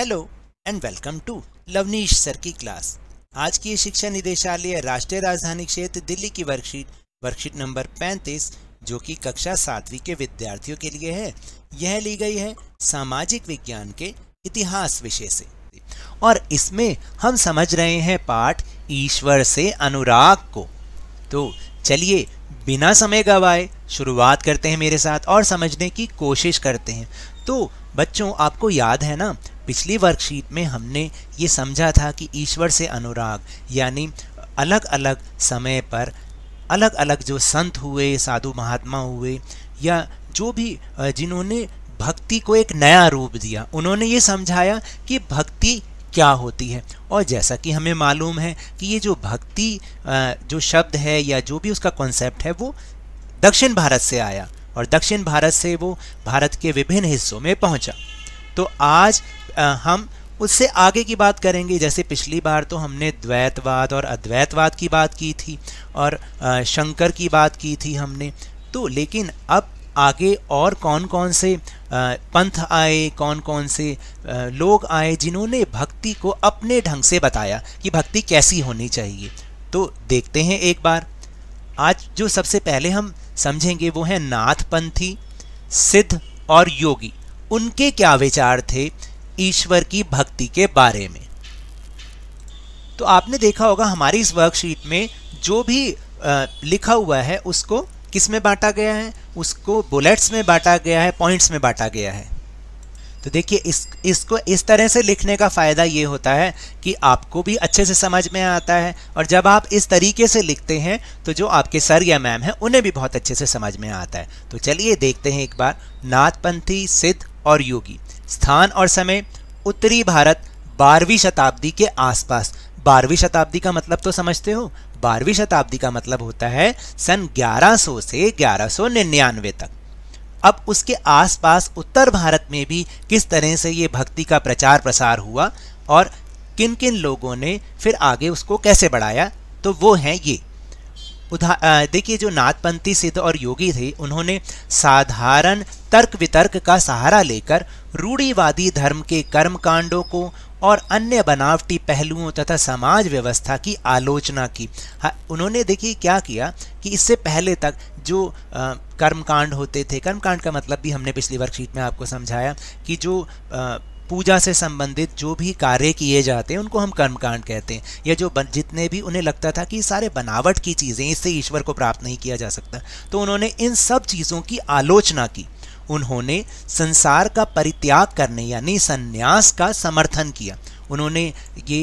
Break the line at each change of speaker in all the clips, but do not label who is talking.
hello and welcome to Lavneesh sir की class आज की शिक्षा निदेशालय राष्ट्रीय राजधानी क्षेत्र दिल्ली की वर्कशीट वर्कशीट नंबर 35 जो कि कक्षा सातवीं के विद्यार्थियों के लिए है यह ली गई है सामाजिक विज्ञान के इतिहास विषय से और इसमें हम समझ रहे हैं पाठ ईश्वर से अनुराग को तो चलिए बिना समय गवाए शुरुआत करते हैं मेरे साथ और समझने की कोशिश करते हैं तो बच्चों आपको याद है ना पिछली वर्कशीट में हमने ये समझा था कि ईश्वर से अनुराग यानी अलग अलग समय पर अलग अलग जो संत हुए साधु महात्मा हुए या जो भी जिन्होंने भक्ति को एक नया रूप दिया उन्होंने ये समझाया कि भक्ति क्या होती है और जैसा कि हमें मालूम है कि ये जो भक्ति जो शब्द है या जो भी उसका कॉन्सेप्ट है वो दक्षिण भारत से आया और दक्षिण भारत से वो भारत के विभिन्न हिस्सों में पहुंचा तो आज हम उससे आगे की बात करेंगे जैसे पिछली बार तो हमने द्वैतवाद और अद्वैतवाद की बात की थी और शंकर की बात की थी हमने तो लेकिन अब आगे और कौन कौन से पंथ आए कौन कौन से लोग आए जिन्होंने भक्ति को अपने ढंग से बताया कि भक्ति कैसी होनी चाहिए तो देखते हैं एक बार आज जो सबसे पहले हम समझेंगे वो है नाथपंथी सिद्ध और योगी उनके क्या विचार थे ईश्वर की भक्ति के बारे में तो आपने देखा होगा हमारी इस वर्कशीट में जो भी लिखा हुआ है उसको किस में बांटा गया है उसको बुलेट्स में बांटा गया है पॉइंट्स में बांटा गया है तो देखिए इस इसको इस तरह से लिखने का फ़ायदा ये होता है कि आपको भी अच्छे से समझ में आता है और जब आप इस तरीके से लिखते हैं तो जो आपके सर या मैम हैं उन्हें भी बहुत अच्छे से समझ में आता है तो चलिए देखते हैं एक बार नाथपंथी सिद्ध और योगी स्थान और समय उत्तरी भारत बारहवीं शताब्दी के आसपास बारहवीं शताब्दी का मतलब तो समझते हो बारहवीं शताब्दी का मतलब होता है सन 1100 से 1199 तक अब उसके आसपास उत्तर भारत में भी किस तरह से ये भक्ति का प्रचार प्रसार हुआ और किन किन लोगों ने फिर आगे उसको कैसे बढ़ाया तो वो हैं ये उधा देखिए जो नाथपंथी सिद्ध और योगी थे उन्होंने साधारण तर्क वितर्क का सहारा लेकर रूढ़ीवादी धर्म के कर्म कांडों को और अन्य बनावटी पहलुओं तथा समाज व्यवस्था की आलोचना की उन्होंने देखिए क्या किया कि इससे पहले तक जो कर्मकांड होते थे कर्मकांड का मतलब भी हमने पिछली वर्कशीट में आपको समझाया कि जो आ, पूजा से संबंधित जो भी कार्य किए जाते हैं उनको हम कर्मकांड कहते हैं या जो बन, जितने भी उन्हें लगता था कि सारे बनावट की चीज़ें इससे ईश्वर को प्राप्त नहीं किया जा सकता तो उन्होंने इन सब चीज़ों की आलोचना की उन्होंने संसार का परित्याग करने यानी संन्यास का समर्थन किया उन्होंने ये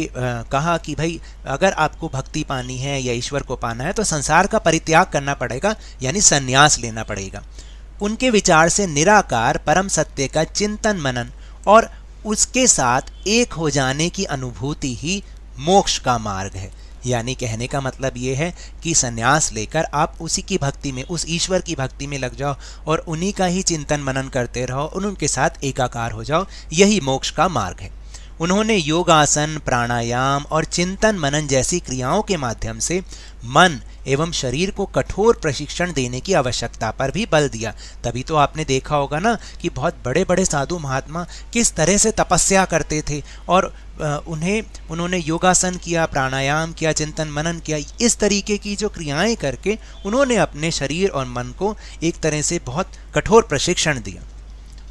कहा कि भाई अगर आपको भक्ति पानी है या ईश्वर को पाना है तो संसार का परित्याग करना पड़ेगा यानी संन्यास लेना पड़ेगा उनके विचार से निराकार परम सत्य का चिंतन मनन और उसके साथ एक हो जाने की अनुभूति ही मोक्ष का मार्ग है यानी कहने का मतलब ये है कि संन्यास लेकर आप उसी की भक्ति में उस ईश्वर की भक्ति में लग जाओ और उन्हीं का ही चिंतन मनन करते रहो और उनके साथ एकाकार हो जाओ यही मोक्ष का मार्ग है उन्होंने योगासन प्राणायाम और चिंतन मनन जैसी क्रियाओं के माध्यम से मन एवं शरीर को कठोर प्रशिक्षण देने की आवश्यकता पर भी बल दिया तभी तो आपने देखा होगा ना कि बहुत बड़े बड़े साधु महात्मा किस तरह से तपस्या करते थे और उन्हें उन्होंने योगासन किया प्राणायाम किया चिंतन मनन किया इस तरीके की जो क्रियाएं करके उन्होंने अपने शरीर और मन को एक तरह से बहुत कठोर प्रशिक्षण दिया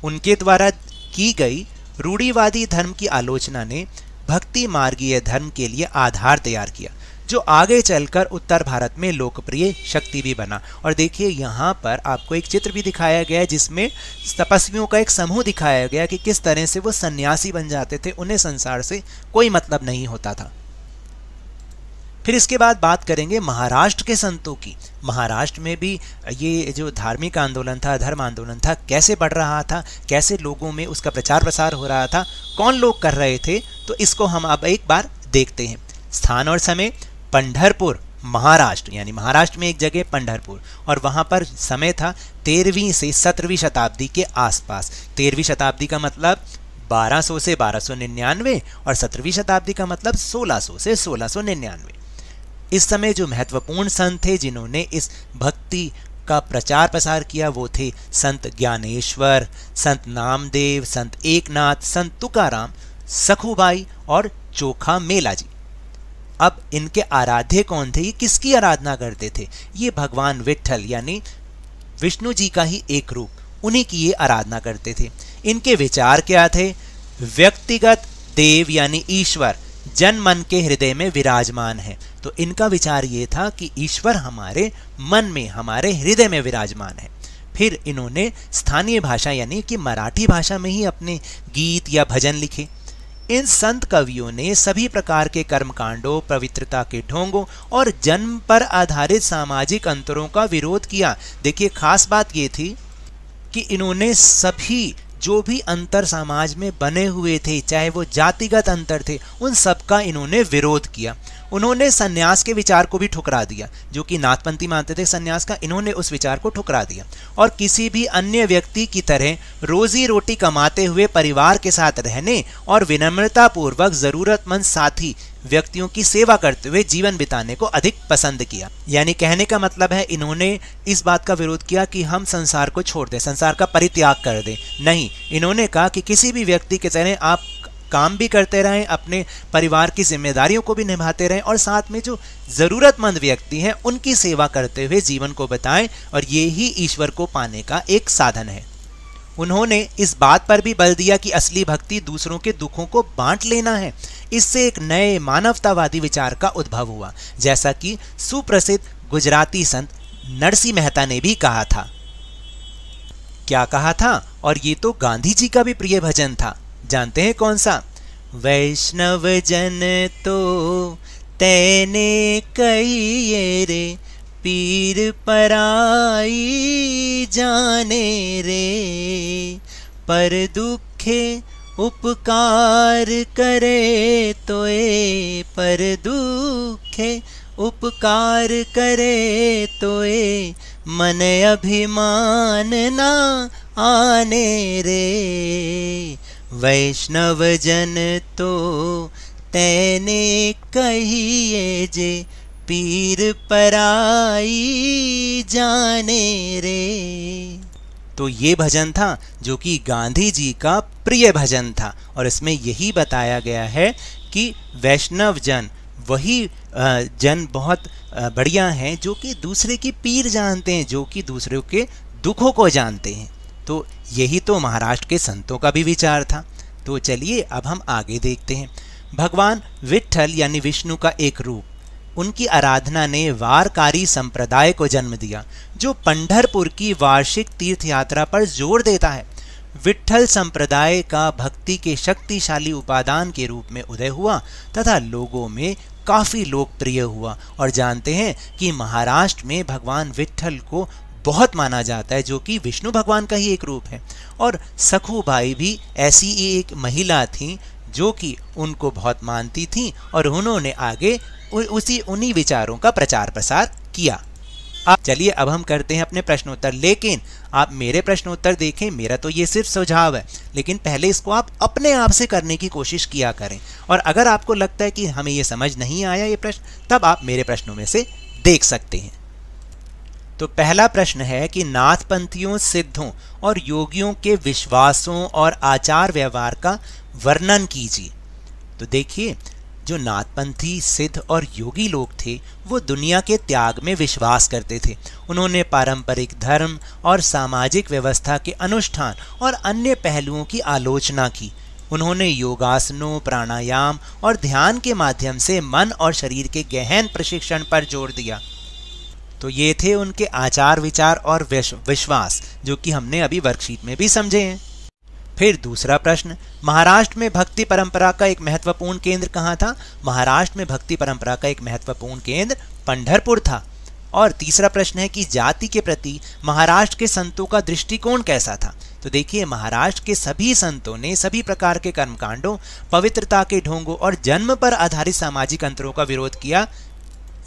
उनके द्वारा की गई रूढ़ीवादी धर्म की आलोचना ने भक्ति मार्गीय धर्म के लिए आधार तैयार किया जो आगे चलकर उत्तर भारत में लोकप्रिय शक्ति भी बना और देखिए यहाँ पर आपको एक चित्र भी दिखाया गया है जिसमें तपस्वियों का एक समूह दिखाया गया कि किस तरह से वो सन्यासी बन जाते थे उन्हें संसार से कोई मतलब नहीं होता था फिर इसके बाद बात करेंगे महाराष्ट्र के संतों की महाराष्ट्र में भी ये जो धार्मिक आंदोलन था धर्म आंदोलन था कैसे बढ़ रहा था कैसे लोगों में उसका प्रचार प्रसार हो रहा था कौन लोग कर रहे थे तो इसको हम अब एक बार देखते हैं स्थान और समय पंडरपुर महाराष्ट्र यानी महाराष्ट्र में एक जगह पंडरपुर और वहाँ पर समय था तेरहवीं से सत्रहवीं शताब्दी के आसपास तेरहवीं शताब्दी का मतलब 1200 से 1299 और सत्रहवीं शताब्दी का मतलब 1600 से 1699 इस समय जो महत्वपूर्ण संत थे जिन्होंने इस भक्ति का प्रचार प्रसार किया वो थे संत ज्ञानेश्वर संत नामदेव संत एकनाथ संत तुकाराम सखुबाई और चोखा मेला जी अब इनके आराध्य कौन थे ये किसकी आराधना करते थे ये भगवान विठ्ठल यानी विष्णु जी का ही एक रूप उन्हीं की ये आराधना करते थे इनके विचार क्या थे व्यक्तिगत देव यानी ईश्वर जन मन के हृदय में विराजमान है तो इनका विचार ये था कि ईश्वर हमारे मन में हमारे हृदय में विराजमान है फिर इन्होंने स्थानीय भाषा यानी कि मराठी भाषा में ही अपने गीत या भजन लिखे इन संत कवियों ने सभी प्रकार के कर्मकांडों पवित्रता के ढोंगों और जन्म पर आधारित सामाजिक अंतरों का विरोध किया देखिए खास बात ये थी कि इन्होंने सभी जो भी अंतर समाज में बने हुए थे चाहे वो जातिगत अंतर थे उन सब का इन्होंने विरोध किया उन्होंने संन्यास के विचार को भी ठुकरा दिया जो कि नाथपंथी मानते थे संन्यास का इन्होंने उस विचार को ठुकरा दिया और किसी भी अन्य व्यक्ति की तरह रोजी रोटी कमाते हुए परिवार के साथ रहने और विनम्रतापूर्वक ज़रूरतमंद साथी व्यक्तियों की सेवा करते हुए जीवन बिताने को अधिक पसंद किया यानी कहने का मतलब है इन्होंने इस बात का विरोध किया कि हम संसार को छोड़ दें संसार का परित्याग कर दें नहीं इन्होंने कहा कि किसी भी व्यक्ति के तरह आप काम भी करते रहें अपने परिवार की जिम्मेदारियों को भी निभाते रहें और साथ में जो ज़रूरतमंद व्यक्ति हैं उनकी सेवा करते हुए जीवन को बताएं और ये ही ईश्वर को पाने का एक साधन है उन्होंने इस बात पर भी बल दिया कि असली भक्ति दूसरों के दुखों को बांट लेना है इससे एक नए मानवतावादी विचार का उद्भव हुआ जैसा कि सुप्रसिद्ध गुजराती संत नरसी मेहता ने भी कहा था क्या कहा था और ये तो गांधी जी का भी प्रिय भजन था जानते हैं कौन सा वैष्णव जन तो तैने ये रे पीर पराई जाने रे पर दुखे उपकार करे तो ए पर दुखे उपकार करे तो ए मन अभिमान ना आने रे वैष्णव जन तो तैने कहिए जे पीर पराई जाने रे तो ये भजन था जो कि गांधी जी का प्रिय भजन था और इसमें यही बताया गया है कि वैष्णव जन वही जन बहुत बढ़िया हैं जो कि दूसरे की पीर जानते हैं जो कि दूसरों के दुखों को जानते हैं तो यही तो महाराष्ट्र के संतों का भी विचार था तो चलिए अब हम आगे देखते हैं भगवान विठ्ठल यानी विष्णु का एक रूप उनकी आराधना ने वारकारी संप्रदाय को जन्म दिया जो पंढरपुर की वार्षिक तीर्थ यात्रा पर जोर देता है विठ्ठल संप्रदाय का भक्ति के शक्तिशाली उपादान के रूप में उदय हुआ तथा लोगों में काफ़ी लोकप्रिय हुआ और जानते हैं कि महाराष्ट्र में भगवान विठ्ठल को बहुत माना जाता है जो कि विष्णु भगवान का ही एक रूप है और सखूबाई भी ऐसी ही एक महिला थी जो कि उनको बहुत मानती थी और उन्होंने आगे उसी उन्हीं विचारों का प्रचार प्रसार किया आप चलिए अब हम करते हैं अपने प्रश्नोत्तर लेकिन आप मेरे प्रश्नोत्तर देखें मेरा तो ये सिर्फ सुझाव है लेकिन पहले इसको आप अपने आप से करने की कोशिश किया करें और अगर आपको लगता है कि हमें ये समझ नहीं आया ये प्रश्न तब आप मेरे प्रश्नों में से देख सकते हैं तो पहला प्रश्न है कि नाथपंथियों सिद्धों और योगियों के विश्वासों और आचार व्यवहार का वर्णन कीजिए तो देखिए जो नाथपंथी सिद्ध और योगी लोग थे वो दुनिया के त्याग में विश्वास करते थे उन्होंने पारंपरिक धर्म और सामाजिक व्यवस्था के अनुष्ठान और अन्य पहलुओं की आलोचना की उन्होंने योगासनों प्राणायाम और ध्यान के माध्यम से मन और शरीर के गहन प्रशिक्षण पर जोर दिया तो ये थे उनके आचार विचार और विश्वास जो कि हमने अभी वर्कशीट में भी समझे हैं फिर दूसरा प्रश्न महाराष्ट्र में भक्ति परंपरा का एक महत्वपूर्ण केंद्र कहाँ था महाराष्ट्र में भक्ति परंपरा का एक महत्वपूर्ण केंद्र पंढरपुर था और तीसरा प्रश्न है कि जाति के प्रति महाराष्ट्र के संतों का दृष्टिकोण कैसा था तो देखिए महाराष्ट्र के सभी संतों ने सभी प्रकार के कर्मकांडों पवित्रता के ढोंगों और जन्म पर आधारित सामाजिक अंतरों का विरोध किया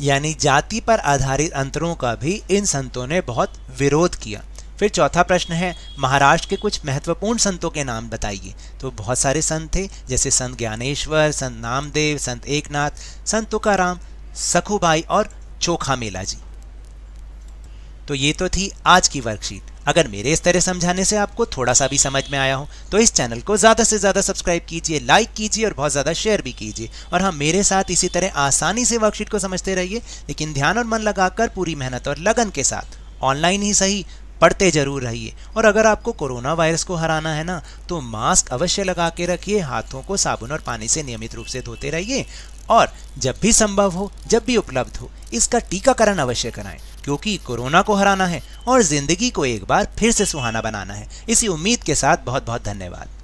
यानी जाति पर आधारित अंतरों का भी इन संतों ने बहुत विरोध किया फिर चौथा प्रश्न है महाराष्ट्र के कुछ महत्वपूर्ण संतों के नाम बताइए तो बहुत सारे संत थे जैसे संत ज्ञानेश्वर संत नामदेव संत एकनाथ संत तुकाराम सखुबाई और चोखा मेला जी तो ये तो थी आज की वर्कशीट अगर मेरे इस तरह समझाने से आपको थोड़ा सा भी समझ में आया हो तो इस चैनल को ज़्यादा से ज़्यादा सब्सक्राइब कीजिए लाइक कीजिए और बहुत ज़्यादा शेयर भी कीजिए और हाँ मेरे साथ इसी तरह आसानी से वर्कशीट को समझते रहिए लेकिन ध्यान और मन लगाकर पूरी मेहनत और लगन के साथ ऑनलाइन ही सही पढ़ते जरूर रहिए और अगर आपको कोरोना वायरस को हराना है ना तो मास्क अवश्य लगा के रखिए हाथों को साबुन और पानी से नियमित रूप से धोते रहिए और जब भी संभव हो जब भी उपलब्ध हो इसका टीकाकरण अवश्य कराएं क्योंकि कोरोना को हराना है और ज़िंदगी को एक बार फिर से सुहाना बनाना है इसी उम्मीद के साथ बहुत बहुत धन्यवाद